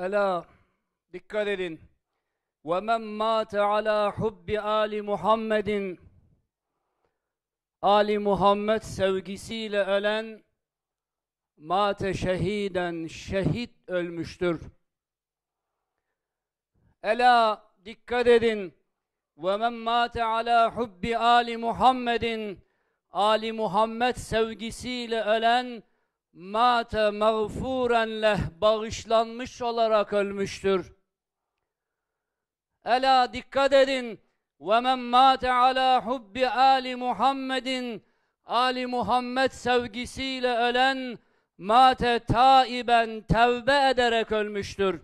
Ela dikkat edin. Ve men mâte alâ hubbi âli Muhammedin Ali Muhammed sevgisiyle ölen mate şehiden şehit ölmüştür. Ela dikkat edin. Ve men mate ala hubbi ali Muhammedin Ali Muhammed sevgisiyle ölen mâte mağfûren leh bağışlanmış olarak ölmüştür. Ela dikkat edin ve men mâte alâ hubbi âli Muhammedin Ali Muhammed sevgisiyle ölen mâte taiben tevbe ederek ölmüştür.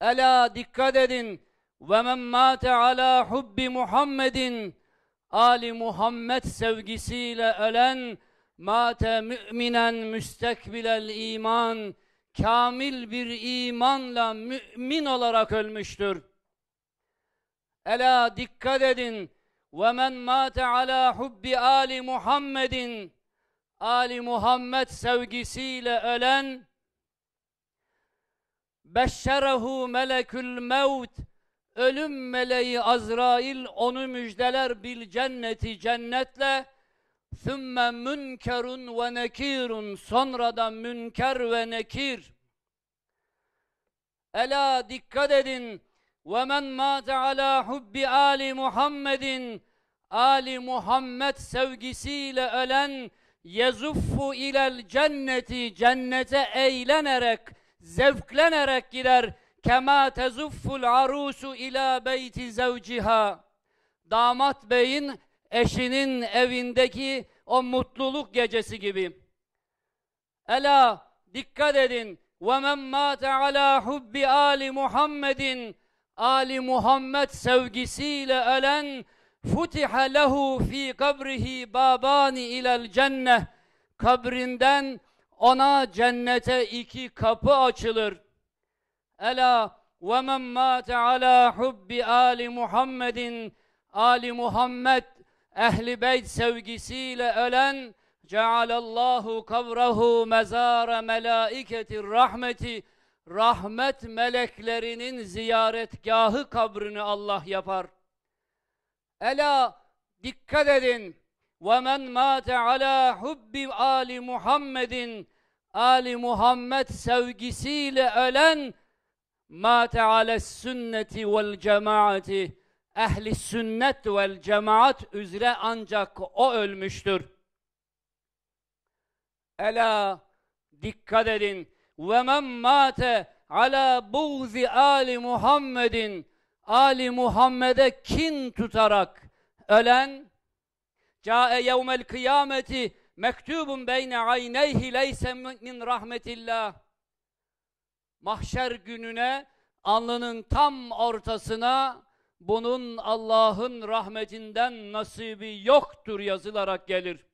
Ela dikkat edin ve men mâte alâ hubbi Muhammedin Ali Muhammed sevgisiyle ölen mate müminen müstekbilel iman kamil bir imanla mümin olarak ölmüştür. Ela dikkat edin ve men mate ala hubbi ali Muhammedin Ali Muhammed sevgisiyle ölen Beşşerehu melekül mevt Ölüm meleği Azrail onu müjdeler bil cenneti cennetle Sümme münkerun ve nekirun. Sonra da münker ve nekir. Ela dikkat edin. Ve men mâte alâ hubbi âli Muhammedin. Ali Muhammed sevgisiyle ölen yezuffu ilel cenneti cennete eğlenerek zevklenerek gider kema tezufful arusu ila beyti zevciha damat beyin eşinin evindeki o mutluluk gecesi gibi. Ela dikkat edin. وَمَنْ مَاتَ عَلَى حُبِّ آلِ مُحَمَّدٍ Ali Muhammed sevgisiyle ölen futiha lehu fi kabrihi babani ilel cenne kabrinden ona cennete iki kapı açılır. Ela ve men mate ala hubbi ali Muhammedin Ali Muhammed ehli beyt sevgisiyle ölen cealallahu kavrahu mezara melaiketi rahmeti rahmet meleklerinin ziyaretgahı kabrini Allah yapar. Ela dikkat edin. Ve men mate ala hubbi ali Muhammedin Ali Muhammed sevgisiyle ölen mate ala sünneti vel cemaati ehli sünnet vel cemaat üzere ancak o ölmüştür. Ela dikkat edin ve men mate ala buğzi ali Muhammedin Ali Muhammed'e kin tutarak ölen cae yevmel kıyameti mektubun beyne ayneyhi leyse min rahmetillah mahşer gününe alnının tam ortasına bunun Allah'ın rahmetinden nasibi yoktur yazılarak gelir.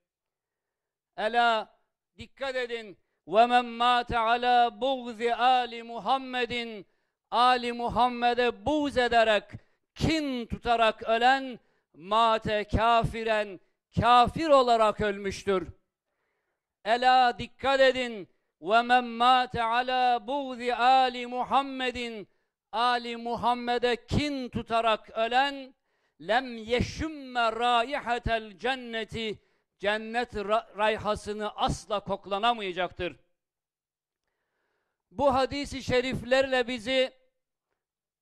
Ela dikkat edin ve men mate ala buğzi ali Muhammedin ali Muhammed'e buğz ederek kin tutarak ölen mate kafiren kafir olarak ölmüştür. Ela dikkat edin ve men mate ala buğzi ali Muhammedin Ali Muhammed'e kin tutarak ölen lem yeşümme raihatel cenneti cennet rayhasını asla koklanamayacaktır. Bu hadisi şeriflerle bizi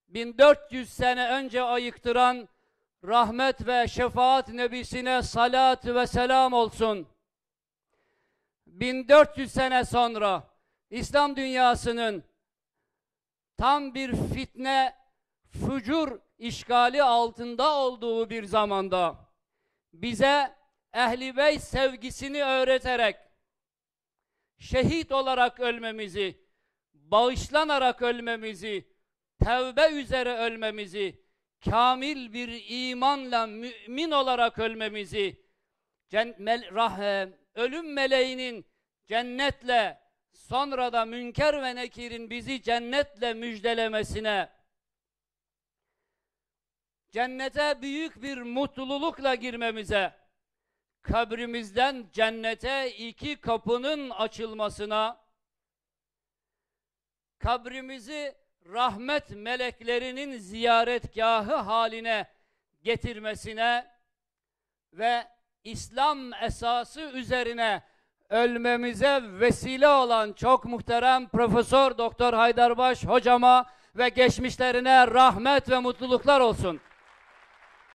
1400 sene önce ayıktıran rahmet ve şefaat nebisine salat ve selam olsun. 1400 sene sonra İslam dünyasının tam bir fitne, fücur işgali altında olduğu bir zamanda bize Ehli bey sevgisini öğreterek şehit olarak ölmemizi, bağışlanarak ölmemizi, tevbe üzere ölmemizi, kamil bir imanla mümin olarak ölmemizi, rahem ölüm meleğinin cennetle sonra da Münker ve Nekir'in bizi cennetle müjdelemesine, cennete büyük bir mutlulukla girmemize, kabrimizden cennete iki kapının açılmasına, kabrimizi rahmet meleklerinin ziyaretgahı haline getirmesine ve İslam esası üzerine ölmemize vesile olan çok muhterem Profesör Doktor Haydarbaş hocama ve geçmişlerine rahmet ve mutluluklar olsun.